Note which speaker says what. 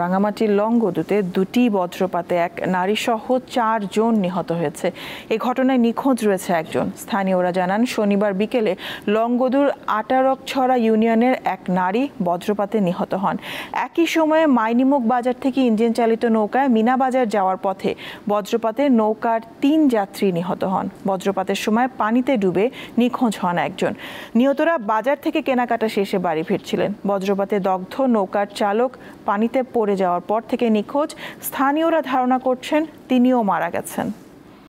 Speaker 1: রাঙামাটির লংগদুতে দুটি বজ্রপাতে এক নারীসহ চারজন নিহত হয়েছে এ ঘটনায় নিখোঁজ রয়েছে একজন স্থানীয়রা জানান শনিবার বিকেলে লংগদুর আটারকছড়া ইউনিয়নের এক নারী বজ্রপাতে নিহত হন একই সময়ে মাইনিমুখ বাজার থেকে ইঞ্জিন চালিত নৌকায় মিনা বাজার যাওয়ার পথে বজ্রপাতে নৌকার তিন যাত্রী নিহত হন বজ্রপাতের সময় পানিতে ডুবে নিখোঁজ হন একজন নিহতরা বাজার থেকে কেনাকাটা শেষে বাড়ি ফিরছিলেন বজ্রপাতে দগ্ধ নৌকার চালক পানিতে পড়ে পড়ে যাওয়ার পর থেকে নিখোঁজ স্থানীয়রা ধারণা করছেন তিনিও মারা গেছেন